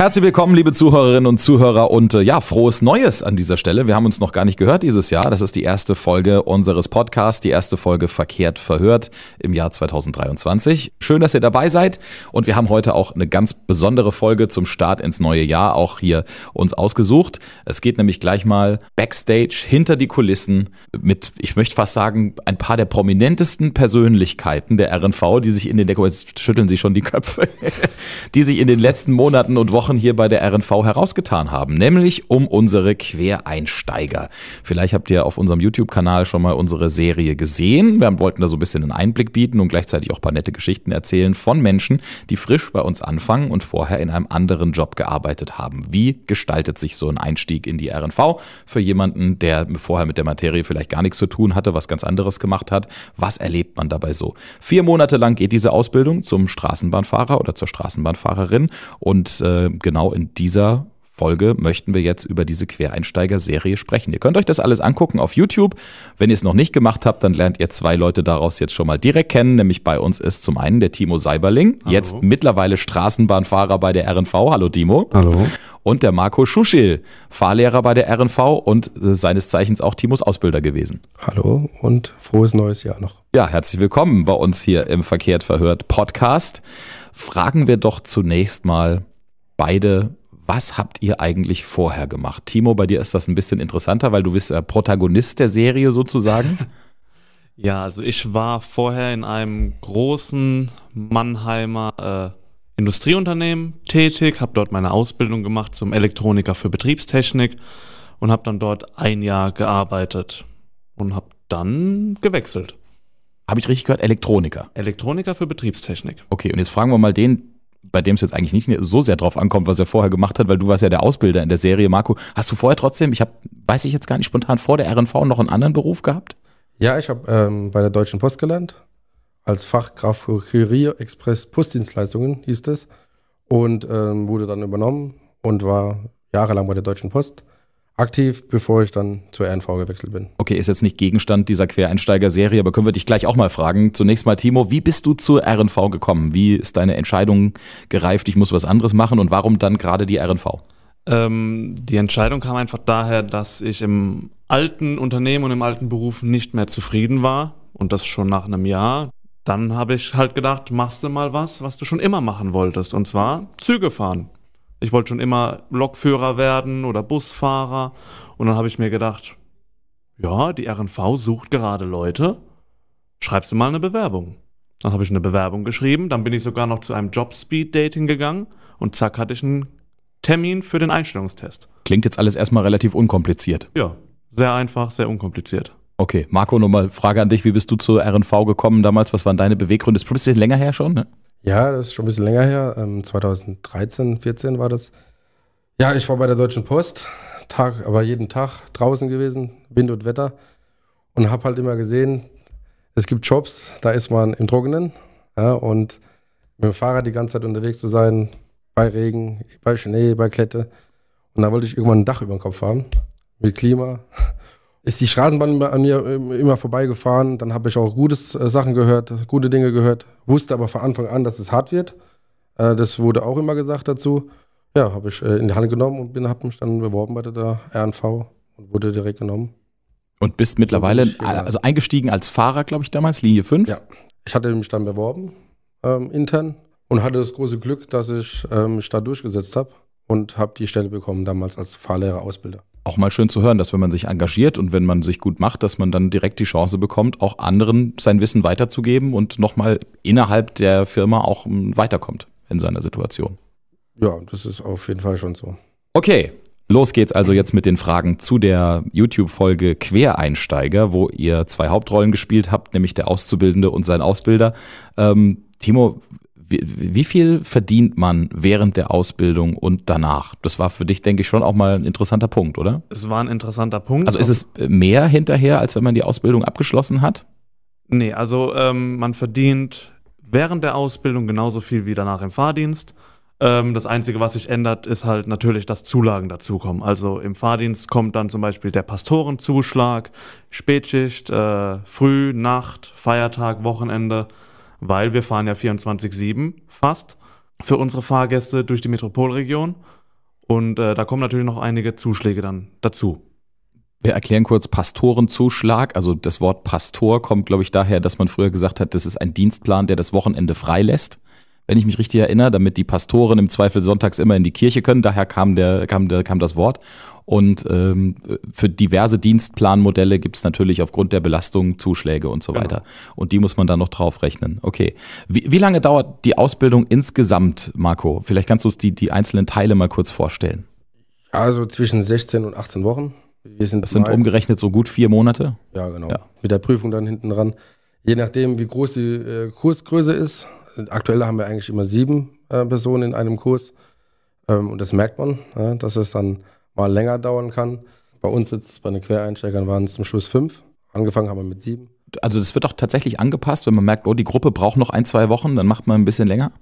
Herzlich willkommen, liebe Zuhörerinnen und Zuhörer und äh, ja, frohes Neues an dieser Stelle. Wir haben uns noch gar nicht gehört dieses Jahr. Das ist die erste Folge unseres Podcasts, die erste Folge Verkehrt verhört im Jahr 2023. Schön, dass ihr dabei seid und wir haben heute auch eine ganz besondere Folge zum Start ins neue Jahr auch hier uns ausgesucht. Es geht nämlich gleich mal backstage hinter die Kulissen mit, ich möchte fast sagen, ein paar der prominentesten Persönlichkeiten der RNV, die sich in den, jetzt schütteln sie schon die Köpfe, die sich in den letzten Monaten und Wochen Wochen hier bei der RNV herausgetan haben, nämlich um unsere Quereinsteiger. Vielleicht habt ihr auf unserem YouTube-Kanal schon mal unsere Serie gesehen. Wir wollten da so ein bisschen einen Einblick bieten und gleichzeitig auch ein paar nette Geschichten erzählen von Menschen, die frisch bei uns anfangen und vorher in einem anderen Job gearbeitet haben. Wie gestaltet sich so ein Einstieg in die RNV für jemanden, der vorher mit der Materie vielleicht gar nichts zu tun hatte, was ganz anderes gemacht hat? Was erlebt man dabei so? Vier Monate lang geht diese Ausbildung zum Straßenbahnfahrer oder zur Straßenbahnfahrerin und äh, genau in dieser Folge möchten wir jetzt über diese Quereinsteiger-Serie sprechen. Ihr könnt euch das alles angucken auf YouTube. Wenn ihr es noch nicht gemacht habt, dann lernt ihr zwei Leute daraus jetzt schon mal direkt kennen. Nämlich bei uns ist zum einen der Timo Seiberling, Hallo. jetzt mittlerweile Straßenbahnfahrer bei der RNV. Hallo Timo. Hallo. Und der Marco Schuschel, Fahrlehrer bei der RNV und äh, seines Zeichens auch Timos Ausbilder gewesen. Hallo und frohes neues Jahr noch. Ja, herzlich willkommen bei uns hier im Verkehrt verhört Podcast. Fragen wir doch zunächst mal, beide, was habt ihr eigentlich vorher gemacht? Timo, bei dir ist das ein bisschen interessanter, weil du bist äh, Protagonist der Serie sozusagen. Ja, also ich war vorher in einem großen Mannheimer äh, Industrieunternehmen tätig, habe dort meine Ausbildung gemacht zum Elektroniker für Betriebstechnik und habe dann dort ein Jahr gearbeitet und habe dann gewechselt. Habe ich richtig gehört? Elektroniker. Elektroniker für Betriebstechnik. Okay, und jetzt fragen wir mal den, bei dem es jetzt eigentlich nicht so sehr drauf ankommt, was er vorher gemacht hat, weil du warst ja der Ausbilder in der Serie, Marco. Hast du vorher trotzdem, ich habe, weiß ich jetzt gar nicht spontan, vor der RNV noch einen anderen Beruf gehabt? Ja, ich habe ähm, bei der Deutschen Post gelernt, als Fachkraft für Kurier Express Postdienstleistungen hieß es, und ähm, wurde dann übernommen und war jahrelang bei der Deutschen Post aktiv, bevor ich dann zur RNV gewechselt bin. Okay, ist jetzt nicht Gegenstand dieser Quereinsteiger-Serie, aber können wir dich gleich auch mal fragen. Zunächst mal, Timo, wie bist du zur RNV gekommen? Wie ist deine Entscheidung gereift, ich muss was anderes machen und warum dann gerade die RNV? Ähm, die Entscheidung kam einfach daher, dass ich im alten Unternehmen und im alten Beruf nicht mehr zufrieden war und das schon nach einem Jahr. Dann habe ich halt gedacht, machst du mal was, was du schon immer machen wolltest, und zwar Züge fahren. Ich wollte schon immer Lokführer werden oder Busfahrer. Und dann habe ich mir gedacht, ja, die RNV sucht gerade Leute. Schreibst du mal eine Bewerbung. Dann habe ich eine Bewerbung geschrieben, dann bin ich sogar noch zu einem Jobspeed-Dating gegangen und zack hatte ich einen Termin für den Einstellungstest. Klingt jetzt alles erstmal relativ unkompliziert. Ja, sehr einfach, sehr unkompliziert. Okay, Marco, nochmal Frage an dich. Wie bist du zur RNV gekommen damals? Was waren deine Beweggründe? Ist Das länger her schon, ne? Ja, das ist schon ein bisschen länger her. Ähm, 2013, 14 war das. Ja, ich war bei der Deutschen Post, Tag, aber jeden Tag draußen gewesen, Wind und Wetter. Und habe halt immer gesehen, es gibt Jobs, da ist man im Trockenen. Ja, und mit dem Fahrrad die ganze Zeit unterwegs zu sein, bei Regen, bei Schnee, bei Klette. Und da wollte ich irgendwann ein Dach über dem Kopf haben, mit Klima ist die Straßenbahn an mir ähm, immer vorbeigefahren. Dann habe ich auch gute äh, Sachen gehört, gute Dinge gehört, wusste aber von Anfang an, dass es hart wird. Äh, das wurde auch immer gesagt dazu. Ja, habe ich äh, in die Hand genommen und bin, habe mich dann beworben bei der RNV und wurde direkt genommen. Und bist mittlerweile also eingestiegen als Fahrer, glaube ich, damals, Linie 5? Ja, ich hatte mich dann beworben ähm, intern und hatte das große Glück, dass ich ähm, mich da durchgesetzt habe und habe die Stelle bekommen damals als Fahrlehrerausbilder auch mal schön zu hören, dass wenn man sich engagiert und wenn man sich gut macht, dass man dann direkt die Chance bekommt, auch anderen sein Wissen weiterzugeben und nochmal innerhalb der Firma auch hm, weiterkommt in seiner Situation. Ja, das ist auf jeden Fall schon so. Okay, Los geht's also jetzt mit den Fragen zu der YouTube-Folge Quereinsteiger, wo ihr zwei Hauptrollen gespielt habt, nämlich der Auszubildende und sein Ausbilder. Ähm, Timo, wie, wie viel verdient man während der Ausbildung und danach? Das war für dich, denke ich, schon auch mal ein interessanter Punkt, oder? Es war ein interessanter Punkt. Also ist es mehr hinterher, als wenn man die Ausbildung abgeschlossen hat? Nee, also ähm, man verdient während der Ausbildung genauso viel wie danach im Fahrdienst. Ähm, das Einzige, was sich ändert, ist halt natürlich, dass Zulagen dazukommen. Also im Fahrdienst kommt dann zum Beispiel der Pastorenzuschlag, Spätschicht, äh, Früh, Nacht, Feiertag, Wochenende weil wir fahren ja 24-7 fast für unsere Fahrgäste durch die Metropolregion. Und äh, da kommen natürlich noch einige Zuschläge dann dazu. Wir erklären kurz Pastorenzuschlag. Also das Wort Pastor kommt, glaube ich, daher, dass man früher gesagt hat, das ist ein Dienstplan, der das Wochenende freilässt wenn ich mich richtig erinnere, damit die Pastoren im Zweifel sonntags immer in die Kirche können. Daher kam, der, kam, der, kam das Wort. Und ähm, für diverse Dienstplanmodelle gibt es natürlich aufgrund der Belastung Zuschläge und so genau. weiter. Und die muss man dann noch drauf rechnen. Okay. Wie, wie lange dauert die Ausbildung insgesamt, Marco? Vielleicht kannst du uns die, die einzelnen Teile mal kurz vorstellen. Also zwischen 16 und 18 Wochen. Wir sind das sind mal, umgerechnet so gut vier Monate. Ja, genau. Ja. Mit der Prüfung dann hinten dran. Je nachdem, wie groß die äh, Kursgröße ist, aktuell haben wir eigentlich immer sieben äh, Personen in einem Kurs. Ähm, und das merkt man, ja, dass es dann mal länger dauern kann. Bei uns jetzt, bei den Quereinsteigern, waren es zum Schluss fünf. Angefangen haben wir mit sieben. Also das wird auch tatsächlich angepasst, wenn man merkt, oh, die Gruppe braucht noch ein, zwei Wochen, dann macht man ein bisschen länger?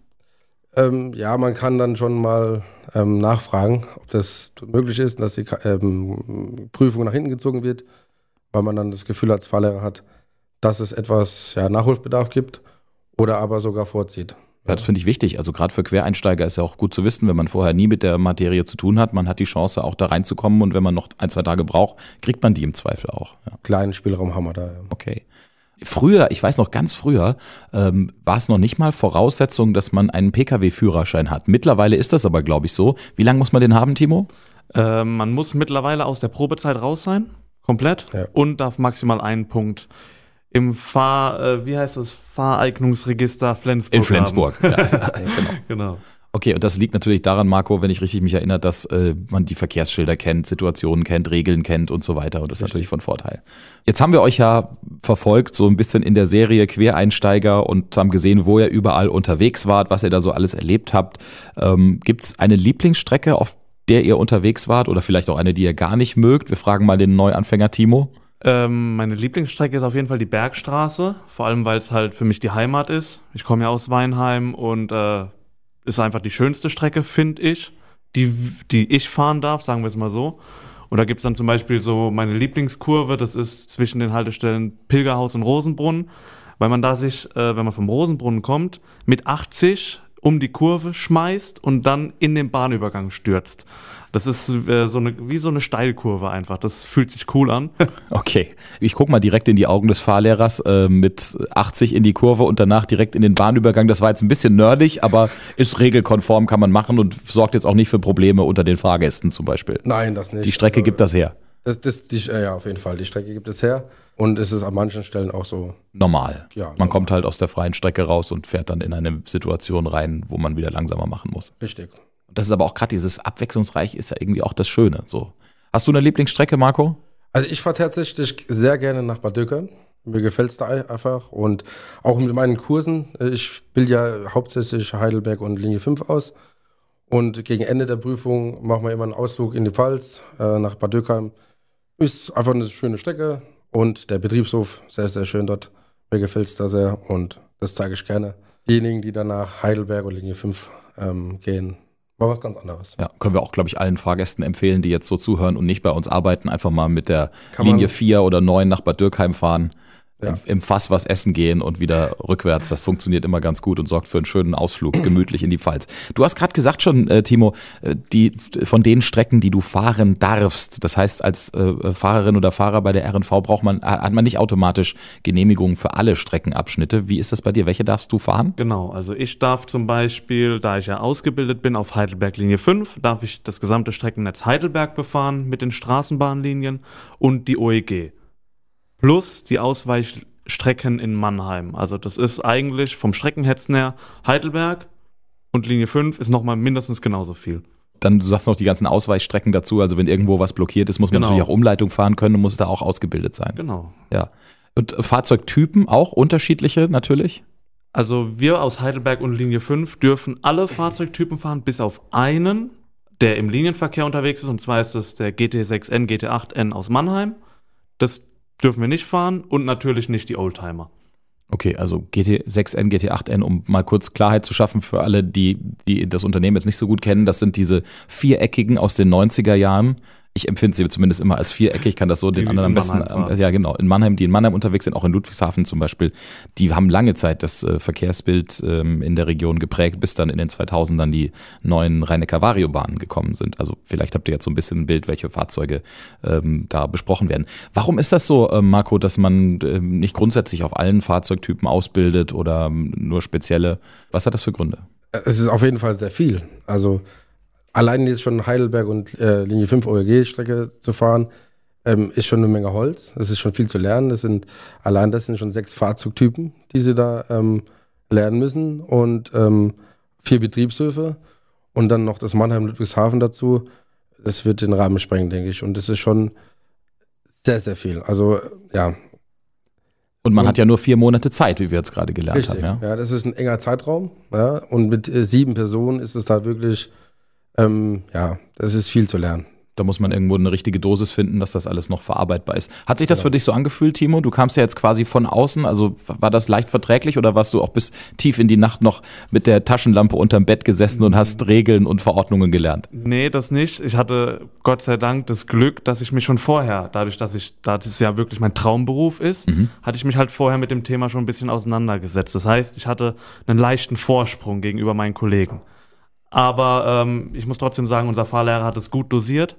Ähm, ja, man kann dann schon mal ähm, nachfragen, ob das möglich ist, dass die ähm, Prüfung nach hinten gezogen wird, weil man dann das Gefühl als Fahrlehrer hat, dass es etwas ja, Nachholbedarf gibt. Oder aber sogar vorzieht. Das finde ich wichtig. Also gerade für Quereinsteiger ist ja auch gut zu wissen, wenn man vorher nie mit der Materie zu tun hat, man hat die Chance, auch da reinzukommen und wenn man noch ein, zwei Tage braucht, kriegt man die im Zweifel auch. Ja. Kleinen Spielraum haben wir da. Ja. Okay. Früher, ich weiß noch ganz früher, ähm, war es noch nicht mal Voraussetzung, dass man einen Pkw-Führerschein hat. Mittlerweile ist das aber, glaube ich, so. Wie lange muss man den haben, Timo? Äh, man muss mittlerweile aus der Probezeit raus sein, komplett, ja. und darf maximal einen Punkt im Fahr, äh, wie heißt das, Fahreignungsregister Flensburg. In Flensburg, ja, genau. genau. Okay, und das liegt natürlich daran, Marco, wenn ich richtig mich erinnere, dass äh, man die Verkehrsschilder kennt, Situationen kennt, Regeln kennt und so weiter. Und das richtig. ist natürlich von Vorteil. Jetzt haben wir euch ja verfolgt, so ein bisschen in der Serie Quereinsteiger und haben gesehen, wo ihr überall unterwegs wart, was ihr da so alles erlebt habt. Ähm, Gibt es eine Lieblingsstrecke, auf der ihr unterwegs wart oder vielleicht auch eine, die ihr gar nicht mögt? Wir fragen mal den Neuanfänger Timo. Ähm, meine Lieblingsstrecke ist auf jeden Fall die Bergstraße, vor allem weil es halt für mich die Heimat ist. Ich komme ja aus Weinheim und äh, ist einfach die schönste Strecke, finde ich, die, die ich fahren darf, sagen wir es mal so. Und da gibt es dann zum Beispiel so meine Lieblingskurve, das ist zwischen den Haltestellen Pilgerhaus und Rosenbrunnen, weil man da sich, äh, wenn man vom Rosenbrunnen kommt, mit 80 um die Kurve schmeißt und dann in den Bahnübergang stürzt. Das ist äh, so eine, wie so eine Steilkurve einfach. Das fühlt sich cool an. Okay, ich gucke mal direkt in die Augen des Fahrlehrers äh, mit 80 in die Kurve und danach direkt in den Bahnübergang. Das war jetzt ein bisschen nerdig, aber ist regelkonform, kann man machen und sorgt jetzt auch nicht für Probleme unter den Fahrgästen zum Beispiel. Nein, das nicht. Die Strecke also, gibt das her. Das, das, die, ja, auf jeden Fall. Die Strecke gibt es her. Und es ist an manchen Stellen auch so. Normal. Ja, man normal. kommt halt aus der freien Strecke raus und fährt dann in eine Situation rein, wo man wieder langsamer machen muss. Richtig. Das ist aber auch gerade dieses Abwechslungsreich ist ja irgendwie auch das Schöne. So. Hast du eine Lieblingsstrecke, Marco? Also ich fahre tatsächlich sehr gerne nach Bad Dökern. Mir gefällt es da einfach. Und auch mit meinen Kursen, ich bilde ja hauptsächlich Heidelberg und Linie 5 aus. Und gegen Ende der Prüfung machen wir immer einen Ausflug in die Pfalz, äh, nach Bad Dürkheim. Ist einfach eine schöne Strecke, und der Betriebshof, sehr, sehr schön dort. Mir gefällt es da sehr und das zeige ich gerne. Diejenigen, die danach Heidelberg oder Linie 5 ähm, gehen, war was ganz anderes. Ja, können wir auch, glaube ich, allen Fahrgästen empfehlen, die jetzt so zuhören und nicht bei uns arbeiten, einfach mal mit der Kann Linie 4 oder 9 nach Bad Dürkheim fahren ja. im, Fass was essen gehen und wieder rückwärts. Das funktioniert immer ganz gut und sorgt für einen schönen Ausflug, gemütlich in die Pfalz. Du hast gerade gesagt schon, äh, Timo, äh, die, von den Strecken, die du fahren darfst, das heißt, als äh, Fahrerin oder Fahrer bei der RNV braucht man, hat man nicht automatisch Genehmigungen für alle Streckenabschnitte. Wie ist das bei dir? Welche darfst du fahren? Genau, also ich darf zum Beispiel, da ich ja ausgebildet bin auf Heidelberg Linie 5, darf ich das gesamte Streckennetz Heidelberg befahren mit den Straßenbahnlinien und die OEG plus die Ausweichstrecken in Mannheim. Also das ist eigentlich vom Streckenhetzen her Heidelberg und Linie 5 ist nochmal mindestens genauso viel. Dann du sagst noch die ganzen Ausweichstrecken dazu. Also wenn irgendwo was blockiert ist, muss man genau. natürlich auch Umleitung fahren können und muss da auch ausgebildet sein. Genau. Ja. Und äh, Fahrzeugtypen auch unterschiedliche natürlich? Also wir aus Heidelberg und Linie 5 dürfen alle Fahrzeugtypen fahren, bis auf einen, der im Linienverkehr unterwegs ist. Und zwar ist das der GT6N, GT8N aus Mannheim. Das dürfen wir nicht fahren und natürlich nicht die Oldtimer. Okay, also GT6N, GT8N, um mal kurz Klarheit zu schaffen für alle, die, die das Unternehmen jetzt nicht so gut kennen, das sind diese viereckigen aus den 90er Jahren ich empfinde sie zumindest immer als viereckig, kann das so die den anderen am besten, ähm, fahren. ja genau, in Mannheim, die in Mannheim unterwegs sind, auch in Ludwigshafen zum Beispiel, die haben lange Zeit das äh, Verkehrsbild ähm, in der Region geprägt, bis dann in den 2000ern die neuen rhein vario bahnen gekommen sind. Also vielleicht habt ihr jetzt so ein bisschen ein Bild, welche Fahrzeuge ähm, da besprochen werden. Warum ist das so, äh, Marco, dass man äh, nicht grundsätzlich auf allen Fahrzeugtypen ausbildet oder ähm, nur spezielle? Was hat das für Gründe? Es ist auf jeden Fall sehr viel. Also allein jetzt schon Heidelberg und äh, Linie 5 OEG-Strecke zu fahren, ähm, ist schon eine Menge Holz. Es ist schon viel zu lernen. Das sind, allein das sind schon sechs Fahrzeugtypen, die sie da ähm, lernen müssen und ähm, vier Betriebshöfe und dann noch das Mannheim-Ludwigshafen dazu. Das wird den Rahmen sprengen, denke ich. Und das ist schon sehr, sehr viel. Also, äh, ja. Und man und, hat ja nur vier Monate Zeit, wie wir jetzt gerade gelernt richtig, haben. Ja? ja, das ist ein enger Zeitraum. Ja? Und mit äh, sieben Personen ist es da wirklich ähm, ja, es ist viel zu lernen. Da muss man irgendwo eine richtige Dosis finden, dass das alles noch verarbeitbar ist. Hat sich das genau. für dich so angefühlt, Timo? Du kamst ja jetzt quasi von außen, also war das leicht verträglich oder warst du auch bis tief in die Nacht noch mit der Taschenlampe unterm Bett gesessen und hast Regeln und Verordnungen gelernt? Nee, das nicht. Ich hatte Gott sei Dank das Glück, dass ich mich schon vorher, dadurch, dass ich, da das ja wirklich mein Traumberuf ist, mhm. hatte ich mich halt vorher mit dem Thema schon ein bisschen auseinandergesetzt. Das heißt, ich hatte einen leichten Vorsprung gegenüber meinen Kollegen. Aber ähm, ich muss trotzdem sagen, unser Fahrlehrer hat es gut dosiert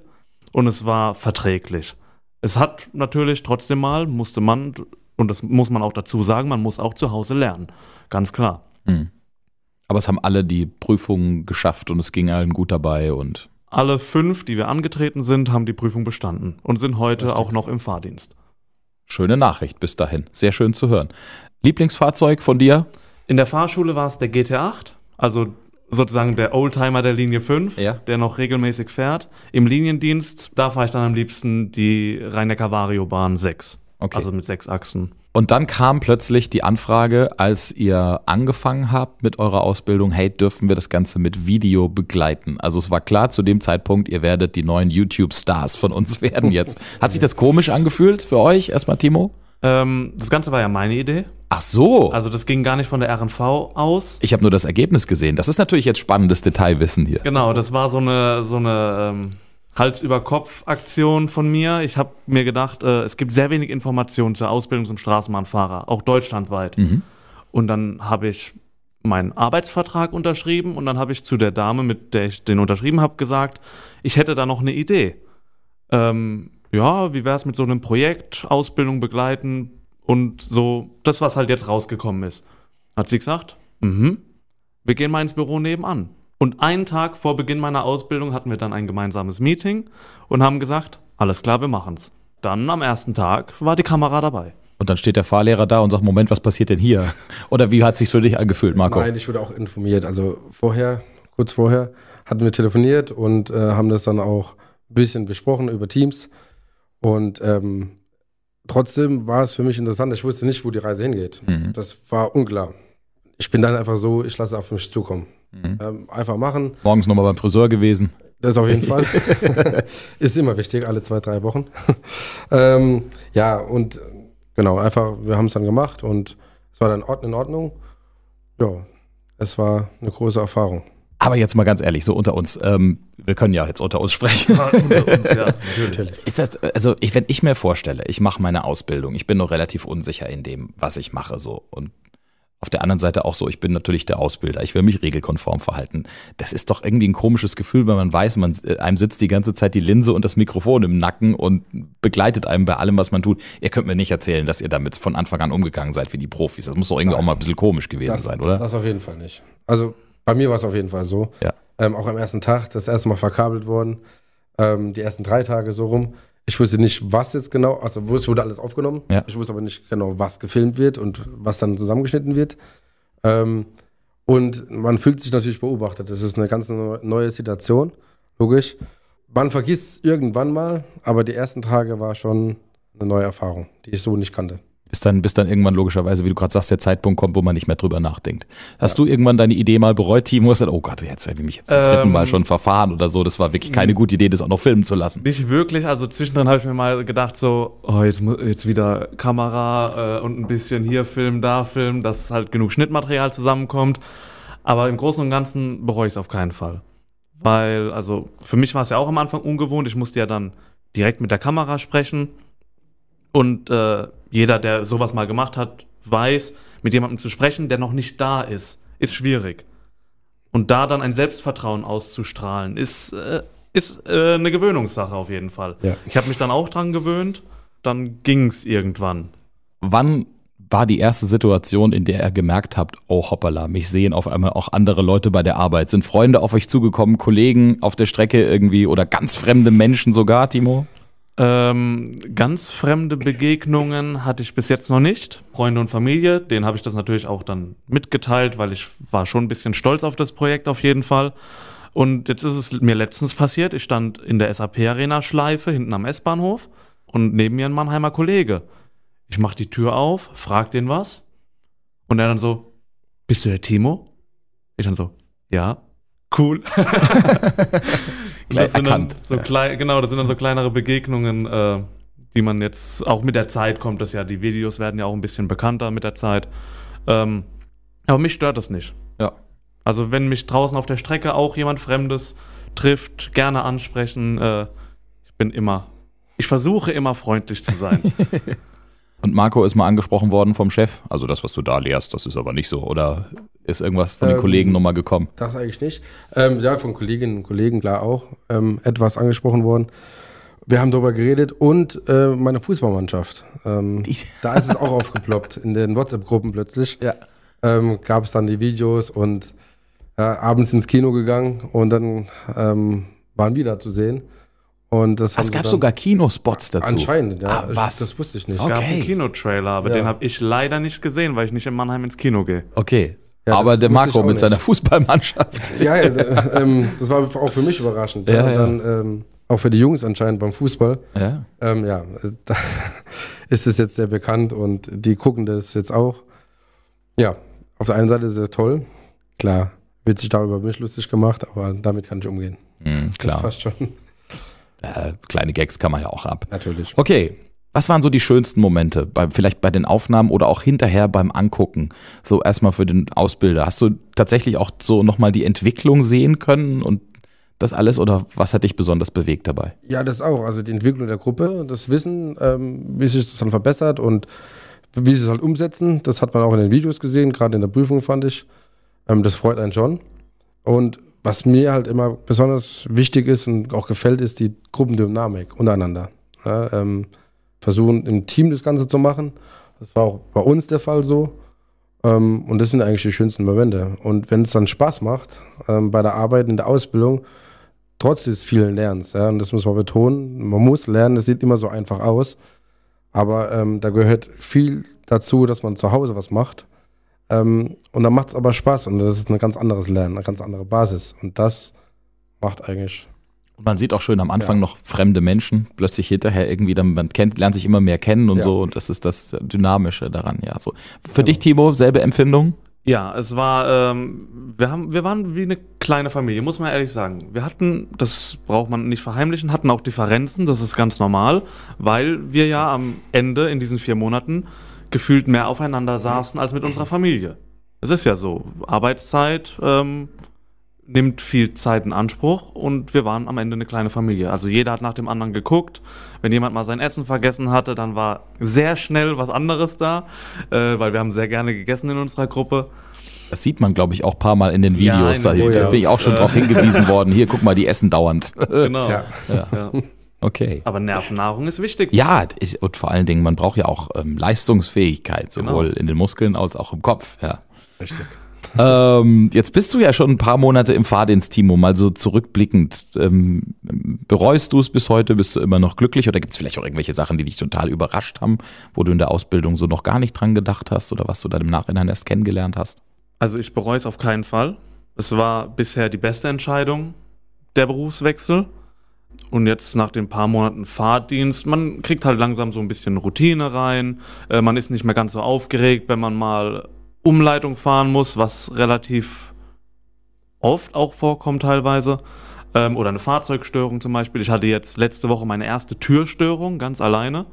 und es war verträglich. Es hat natürlich trotzdem mal, musste man, und das muss man auch dazu sagen, man muss auch zu Hause lernen. Ganz klar. Mhm. Aber es haben alle die Prüfungen geschafft und es ging allen gut dabei und. Alle fünf, die wir angetreten sind, haben die Prüfung bestanden und sind heute Richtig. auch noch im Fahrdienst. Schöne Nachricht bis dahin. Sehr schön zu hören. Lieblingsfahrzeug von dir? In der Fahrschule war es der GT8, also sozusagen der Oldtimer der Linie 5, ja. der noch regelmäßig fährt. Im Liniendienst, da fahre ich dann am liebsten die Rhein-Neckar-Vario-Bahn 6. Okay. Also mit sechs Achsen. Und dann kam plötzlich die Anfrage, als ihr angefangen habt mit eurer Ausbildung, hey, dürfen wir das Ganze mit Video begleiten? Also es war klar zu dem Zeitpunkt, ihr werdet die neuen YouTube-Stars von uns werden jetzt. Hat sich das komisch angefühlt für euch? Erstmal Timo? Ähm, das Ganze war ja meine Idee. Ach so. Also das ging gar nicht von der RNV aus. Ich habe nur das Ergebnis gesehen. Das ist natürlich jetzt spannendes Detailwissen hier. Genau, das war so eine, so eine ähm, Hals über Kopf Aktion von mir. Ich habe mir gedacht, äh, es gibt sehr wenig Informationen zur Ausbildung zum Straßenbahnfahrer, auch deutschlandweit. Mhm. Und dann habe ich meinen Arbeitsvertrag unterschrieben und dann habe ich zu der Dame, mit der ich den unterschrieben habe, gesagt, ich hätte da noch eine Idee. Ähm, ja, wie wäre es mit so einem Projekt, Ausbildung begleiten und so, das, was halt jetzt rausgekommen ist. Hat sie gesagt, mhm, wir gehen mal ins Büro nebenan. Und einen Tag vor Beginn meiner Ausbildung hatten wir dann ein gemeinsames Meeting und haben gesagt, alles klar, wir machen's. Dann am ersten Tag war die Kamera dabei. Und dann steht der Fahrlehrer da und sagt, Moment, was passiert denn hier? Oder wie hat es sich für dich angefühlt, Marco? Nein, ich wurde auch informiert. Also vorher, kurz vorher, hatten wir telefoniert und äh, haben das dann auch ein bisschen besprochen über Teams. Und ähm, trotzdem war es für mich interessant. Ich wusste nicht, wo die Reise hingeht. Mhm. Das war unklar. Ich bin dann einfach so, ich lasse es auf mich zukommen. Mhm. Ähm, einfach machen. Morgens nochmal beim Friseur gewesen. Das auf jeden Fall. ist immer wichtig, alle zwei, drei Wochen. ähm, ja, und genau, einfach, wir haben es dann gemacht und es war dann in Ordnung. Ja, es war eine große Erfahrung. Aber jetzt mal ganz ehrlich, so unter uns, ähm, wir können ja jetzt unter uns sprechen. Ja, unter uns, ja, natürlich. Ist das, also ich, wenn ich mir vorstelle, ich mache meine Ausbildung, ich bin noch relativ unsicher in dem, was ich mache so und auf der anderen Seite auch so, ich bin natürlich der Ausbilder, ich will mich regelkonform verhalten. Das ist doch irgendwie ein komisches Gefühl, wenn man weiß, man, äh, einem sitzt die ganze Zeit die Linse und das Mikrofon im Nacken und begleitet einem bei allem, was man tut. Ihr könnt mir nicht erzählen, dass ihr damit von Anfang an umgegangen seid wie die Profis. Das muss doch irgendwie Nein. auch mal ein bisschen komisch gewesen das, sein, oder? Das auf jeden Fall nicht. Also bei mir war es auf jeden Fall so. Ja. Ähm, auch am ersten Tag, das erste Mal verkabelt worden. Ähm, die ersten drei Tage so rum. Ich wusste nicht, was jetzt genau, also es wurde alles aufgenommen. Ja. Ich wusste aber nicht genau, was gefilmt wird und was dann zusammengeschnitten wird. Ähm, und man fühlt sich natürlich beobachtet. Das ist eine ganz neue Situation, logisch. Man vergisst es irgendwann mal, aber die ersten Tage war schon eine neue Erfahrung, die ich so nicht kannte. Ist dann, bis dann irgendwann logischerweise, wie du gerade sagst, der Zeitpunkt kommt, wo man nicht mehr drüber nachdenkt. Hast ja. du irgendwann deine Idee mal bereut, Team, wo hast gesagt, oh Gott, jetzt habe ich mich jetzt zum ähm, dritten Mal schon verfahren oder so. Das war wirklich keine gute Idee, das auch noch filmen zu lassen. Nicht wirklich. Also zwischendrin habe ich mir mal gedacht, so, oh, jetzt, jetzt wieder Kamera äh, und ein bisschen hier filmen, da filmen, dass halt genug Schnittmaterial zusammenkommt. Aber im Großen und Ganzen bereue ich es auf keinen Fall. Weil, also für mich war es ja auch am Anfang ungewohnt. Ich musste ja dann direkt mit der Kamera sprechen. Und äh, jeder, der sowas mal gemacht hat, weiß, mit jemandem zu sprechen, der noch nicht da ist, ist schwierig. Und da dann ein Selbstvertrauen auszustrahlen, ist, äh, ist äh, eine Gewöhnungssache auf jeden Fall. Ja. Ich habe mich dann auch dran gewöhnt, dann ging es irgendwann. Wann war die erste Situation, in der ihr gemerkt habt, oh hoppala, mich sehen auf einmal auch andere Leute bei der Arbeit? Sind Freunde auf euch zugekommen, Kollegen auf der Strecke irgendwie oder ganz fremde Menschen sogar, Timo? Ähm, ganz fremde Begegnungen hatte ich bis jetzt noch nicht. Freunde und Familie, denen habe ich das natürlich auch dann mitgeteilt, weil ich war schon ein bisschen stolz auf das Projekt auf jeden Fall. Und jetzt ist es mir letztens passiert. Ich stand in der SAP-Arena-Schleife hinten am S-Bahnhof und neben mir ein Mannheimer Kollege. Ich mache die Tür auf, frag den was und er dann so, bist du der Timo? Ich dann so, ja, cool. gleich erkannt. So ja. klein, genau, das sind dann so kleinere Begegnungen, äh, die man jetzt auch mit der Zeit kommt. Das ja, die Videos werden ja auch ein bisschen bekannter mit der Zeit. Ähm, aber mich stört das nicht. Ja. Also wenn mich draußen auf der Strecke auch jemand Fremdes trifft, gerne ansprechen. Äh, ich bin immer, ich versuche immer freundlich zu sein. Und Marco ist mal angesprochen worden vom Chef. Also das, was du da lehrst, das ist aber nicht so. Oder ist irgendwas von den ähm, Kollegen nochmal gekommen? Das eigentlich nicht. Ähm, ja, von Kolleginnen und Kollegen klar auch ähm, etwas angesprochen worden. Wir haben darüber geredet und äh, meine Fußballmannschaft. Ähm, da ist es auch aufgeploppt in den WhatsApp-Gruppen plötzlich. Ja. Ähm, gab es dann die Videos und äh, abends ins Kino gegangen und dann ähm, waren wir da zu sehen. Und das es gab sogar Kinospots dazu. Anscheinend, ja. Ah, was? das wusste ich nicht. Es okay. gab einen Kinotrailer, aber ja. den habe ich leider nicht gesehen, weil ich nicht in Mannheim ins Kino gehe. Okay, ja, aber der Marco mit seiner Fußballmannschaft. Ja, ja ähm, das war auch für mich überraschend. Ne? Ja, dann, ähm, auch für die Jungs anscheinend beim Fußball. Ja. Ähm, ja, da ist es jetzt sehr bekannt und die gucken das jetzt auch. Ja, auf der einen Seite sehr toll. Klar, wird sich darüber mich lustig gemacht, aber damit kann ich umgehen. Mhm, klar. Das passt schon. Äh, kleine Gags kann man ja auch ab. Natürlich. Okay, was waren so die schönsten Momente? Bei, vielleicht bei den Aufnahmen oder auch hinterher beim Angucken? So erstmal für den Ausbilder. Hast du tatsächlich auch so nochmal die Entwicklung sehen können und das alles oder was hat dich besonders bewegt dabei? Ja, das auch. Also die Entwicklung der Gruppe, das Wissen, ähm, wie sich das dann verbessert und wie sie es halt umsetzen, das hat man auch in den Videos gesehen, gerade in der Prüfung fand ich. Ähm, das freut einen schon. Und was mir halt immer besonders wichtig ist und auch gefällt, ist die Gruppendynamik untereinander. Ja, ähm, versuchen, im Team das Ganze zu machen. Das war auch bei uns der Fall so. Ähm, und das sind eigentlich die schönsten Momente. Und wenn es dann Spaß macht, ähm, bei der Arbeit, in der Ausbildung, trotz des vielen Lernens, ja, und das muss man betonen, man muss lernen, das sieht immer so einfach aus. Aber ähm, da gehört viel dazu, dass man zu Hause was macht. Ähm, und dann macht es aber Spaß und das ist ein ganz anderes Lernen, eine ganz andere Basis. Und das macht eigentlich und man sieht auch schön am Anfang ja. noch fremde Menschen, plötzlich hinterher irgendwie, dann, man kennt, lernt sich immer mehr kennen und ja. so. Und das ist das Dynamische daran, ja. So. Für ja. Genau. dich, Timo, selbe Empfindung? Ja, es war, ähm, wir, haben, wir waren wie eine kleine Familie, muss man ehrlich sagen. Wir hatten, das braucht man nicht verheimlichen, hatten auch Differenzen, das ist ganz normal, weil wir ja am Ende in diesen vier Monaten gefühlt mehr aufeinander saßen als mit unserer Familie. Es ist ja so, Arbeitszeit, ähm, nimmt viel Zeit in Anspruch und wir waren am Ende eine kleine Familie. Also jeder hat nach dem anderen geguckt. Wenn jemand mal sein Essen vergessen hatte, dann war sehr schnell was anderes da, äh, weil wir haben sehr gerne gegessen in unserer Gruppe. Das sieht man, glaube ich, auch ein paar Mal in den Videos. Ja, in den da bin ich auch schon äh. darauf hingewiesen worden. Hier, guck mal, die essen dauernd. Genau. Ja. Ja. Okay. Aber Nervennahrung ist wichtig. Ja, ist, und vor allen Dingen, man braucht ja auch ähm, Leistungsfähigkeit, genau. sowohl genau. in den Muskeln als auch im Kopf. Ja. Richtig ähm, jetzt bist du ja schon ein paar Monate im Fahrdienst, Timo, mal so zurückblickend. Ähm, bereust du es bis heute? Bist du immer noch glücklich? Oder gibt es vielleicht auch irgendwelche Sachen, die dich total überrascht haben, wo du in der Ausbildung so noch gar nicht dran gedacht hast oder was du dann im Nachhinein erst kennengelernt hast? Also ich bereue es auf keinen Fall. Es war bisher die beste Entscheidung, der Berufswechsel. Und jetzt nach den paar Monaten Fahrdienst, man kriegt halt langsam so ein bisschen Routine rein. Äh, man ist nicht mehr ganz so aufgeregt, wenn man mal Umleitung fahren muss, was relativ oft auch vorkommt teilweise. Ähm, oder eine Fahrzeugstörung zum Beispiel. Ich hatte jetzt letzte Woche meine erste Türstörung ganz alleine.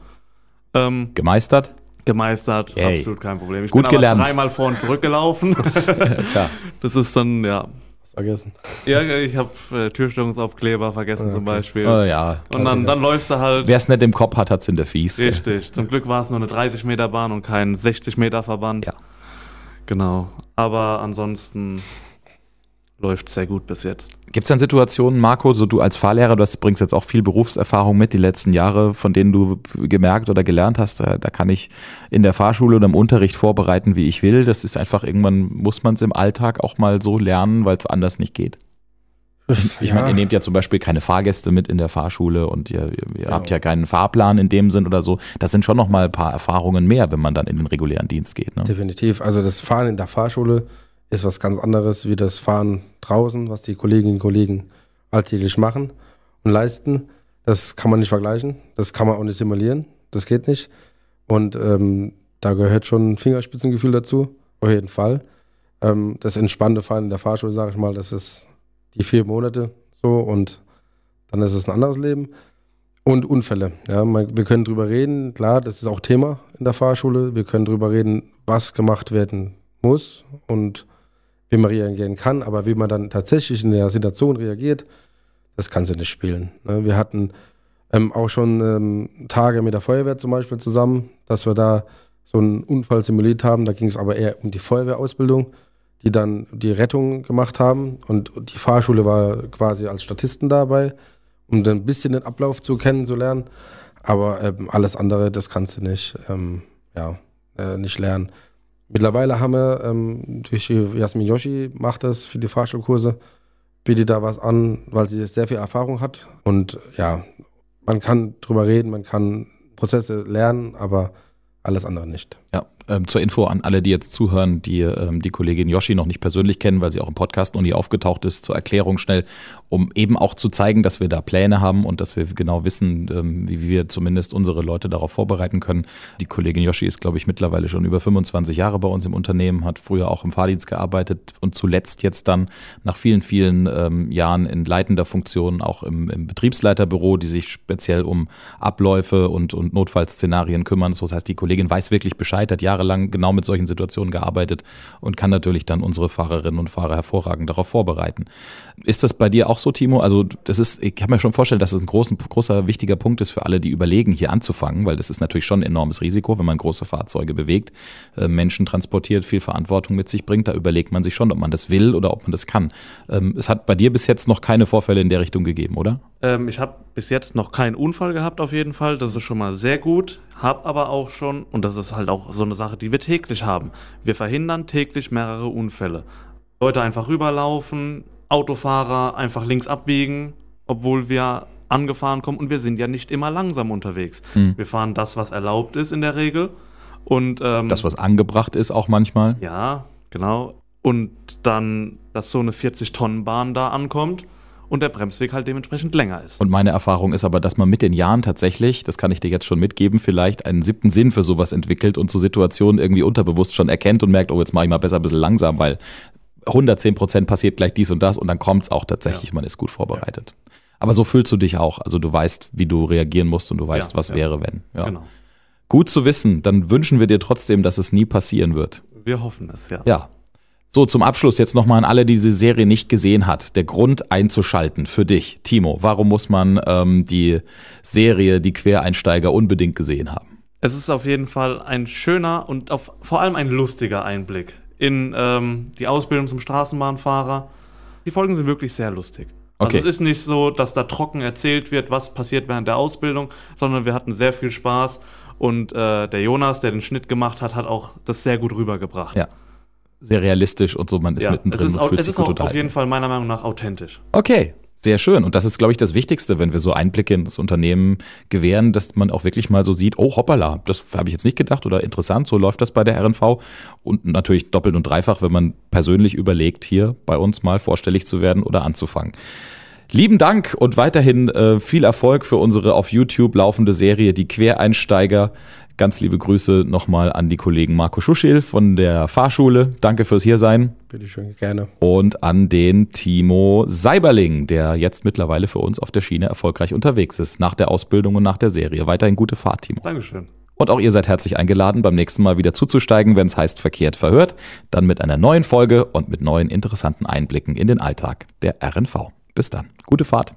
Ähm, gemeistert? Gemeistert, Yay. absolut kein Problem. Ich Gut bin gelernt. aber dreimal vor und zurück gelaufen. ja, das ist dann, ja, vergessen. Ja, ich habe äh, Türstörungsaufkleber vergessen okay. zum Beispiel. Oh, ja. Und dann, dann läufst du halt. Wer es nicht im Kopf hat, hat es in der Fies. Richtig. Zum Glück war es nur eine 30 Meter Bahn und kein 60 Meter Verband. Ja. Genau. Aber ansonsten läuft sehr gut bis jetzt. Gibt es dann Situationen, Marco, so du als Fahrlehrer, du hast, bringst jetzt auch viel Berufserfahrung mit, die letzten Jahre, von denen du gemerkt oder gelernt hast, da, da kann ich in der Fahrschule oder im Unterricht vorbereiten, wie ich will. Das ist einfach, irgendwann muss man es im Alltag auch mal so lernen, weil es anders nicht geht. Ich ja. meine, ihr nehmt ja zum Beispiel keine Fahrgäste mit in der Fahrschule und ihr, ihr genau. habt ja keinen Fahrplan in dem Sinn oder so. Das sind schon nochmal ein paar Erfahrungen mehr, wenn man dann in den regulären Dienst geht. Ne? Definitiv. Also das Fahren in der Fahrschule ist was ganz anderes wie das Fahren draußen, was die Kolleginnen und Kollegen alltäglich machen und leisten. Das kann man nicht vergleichen. Das kann man auch nicht simulieren. Das geht nicht. Und ähm, da gehört schon ein Fingerspitzengefühl dazu, auf jeden Fall. Ähm, das entspannte Fahren in der Fahrschule, sage ich mal, das ist die vier Monate so und dann ist es ein anderes Leben. Und Unfälle. Ja, man, wir können drüber reden, klar, das ist auch Thema in der Fahrschule. Wir können drüber reden, was gemacht werden muss und wie man reagieren kann, aber wie man dann tatsächlich in der Situation reagiert, das kann sie nicht spielen. Ne? Wir hatten ähm, auch schon ähm, Tage mit der Feuerwehr zum Beispiel zusammen, dass wir da so einen Unfall simuliert haben. Da ging es aber eher um die Feuerwehrausbildung die dann die Rettung gemacht haben und die Fahrschule war quasi als Statisten dabei, um dann ein bisschen den Ablauf zu kennenzulernen. Aber ähm, alles andere, das kannst du nicht, ähm, ja, äh, nicht lernen. Mittlerweile haben wir ähm, durch Jasmin Yoshi macht das für die Fahrschulkurse, bietet da was an, weil sie sehr viel Erfahrung hat. Und ja, man kann drüber reden, man kann Prozesse lernen, aber alles andere nicht. Ja, ähm, zur Info an alle, die jetzt zuhören, die ähm, die Kollegin Yoshi noch nicht persönlich kennen, weil sie auch im Podcast noch nie aufgetaucht ist, zur Erklärung schnell, um eben auch zu zeigen, dass wir da Pläne haben und dass wir genau wissen, ähm, wie, wir zumindest unsere Leute darauf vorbereiten können. Die Kollegin Yoshi ist, glaube ich, mittlerweile schon über 25 Jahre bei uns im Unternehmen, hat früher auch im Fahrdienst gearbeitet und zuletzt jetzt dann nach vielen, vielen ähm, Jahren in leitender Funktion auch im, im Betriebsleiterbüro, die sich speziell um Abläufe und, und Notfallszenarien kümmern. So, das heißt, die Kollegin weiß wirklich Bescheid, hat Jahre Jahre lang genau mit solchen Situationen gearbeitet und kann natürlich dann unsere Fahrerinnen und Fahrer hervorragend darauf vorbereiten. Ist das bei dir auch so, Timo? Also, das ist, ich kann mir schon vorstellen, dass es das ein großen, großer, wichtiger Punkt ist für alle, die überlegen, hier anzufangen, weil das ist natürlich schon ein enormes Risiko, wenn man große Fahrzeuge bewegt, äh, Menschen transportiert, viel Verantwortung mit sich bringt. Da überlegt man sich schon, ob man das will oder ob man das kann. Ähm, es hat bei dir bis jetzt noch keine Vorfälle in der Richtung gegeben, oder? Ähm, ich habe bis jetzt noch keinen Unfall gehabt, auf jeden Fall. Das ist schon mal sehr gut. Hab aber auch schon, und das ist halt auch so eine Sache, die wir täglich haben. Wir verhindern täglich mehrere Unfälle. Leute einfach rüberlaufen, Autofahrer einfach links abbiegen, obwohl wir angefahren kommen und wir sind ja nicht immer langsam unterwegs. Hm. Wir fahren das, was erlaubt ist in der Regel. Und, ähm, das, was angebracht ist, auch manchmal. Ja, genau. Und dann, dass so eine 40-Tonnen-Bahn da ankommt und der Bremsweg halt dementsprechend länger ist. Und meine Erfahrung ist aber, dass man mit den Jahren tatsächlich, das kann ich dir jetzt schon mitgeben, vielleicht einen siebten Sinn für sowas entwickelt und so Situationen irgendwie unterbewusst schon erkennt und merkt, oh, jetzt mache ich mal besser ein bisschen langsam, weil 110 Prozent passiert gleich dies und das und dann kommt es auch tatsächlich, ja. man ist gut vorbereitet. Ja. Aber so fühlst du dich auch. Also du weißt, wie du reagieren musst und du weißt, ja, was wäre, wenn. Genau. Gut zu wissen, dann wünschen wir dir trotzdem, dass es nie passieren wird. Wir hoffen es, ja. Ja. So, zum Abschluss jetzt nochmal an alle, die diese Serie nicht gesehen hat. Der Grund einzuschalten für dich, Timo. Warum muss man ähm, die Serie Die Quereinsteiger unbedingt gesehen haben? Es ist auf jeden Fall ein schöner und auf, vor allem ein lustiger Einblick in ähm, die Ausbildung zum Straßenbahnfahrer. Die Folgen sind wirklich sehr lustig. Also okay. Also es ist nicht so, dass da trocken erzählt wird, was passiert während der Ausbildung, sondern wir hatten sehr viel Spaß und äh, der Jonas, der den Schnitt gemacht hat, hat auch das sehr gut rübergebracht. Ja. Sehr realistisch und so, man ist ja, mittendrin. Es ist, und fühlt es sich ist gut auf jeden Fall meiner Meinung nach authentisch. Okay, sehr schön. Und das ist, glaube ich, das Wichtigste, wenn wir so Einblicke in das Unternehmen gewähren, dass man auch wirklich mal so sieht, oh hoppala, das habe ich jetzt nicht gedacht oder interessant, so läuft das bei der RNV. Und natürlich doppelt und dreifach, wenn man persönlich überlegt, hier bei uns mal vorstellig zu werden oder anzufangen. Lieben Dank und weiterhin äh, viel Erfolg für unsere auf YouTube laufende Serie Die Quereinsteiger. Ganz liebe Grüße nochmal an die Kollegen Marco Schuschel von der Fahrschule. Danke fürs Hiersein. Bitte schön, gerne. Und an den Timo Seiberling, der jetzt mittlerweile für uns auf der Schiene erfolgreich unterwegs ist, nach der Ausbildung und nach der Serie. Weiterhin gute Fahrt, Timo. Dankeschön. Und auch ihr seid herzlich eingeladen, beim nächsten Mal wieder zuzusteigen, wenn es heißt verkehrt verhört, dann mit einer neuen Folge und mit neuen interessanten Einblicken in den Alltag der RNV. Bis dann, gute Fahrt.